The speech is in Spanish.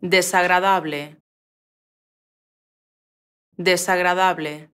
desagradable, desagradable.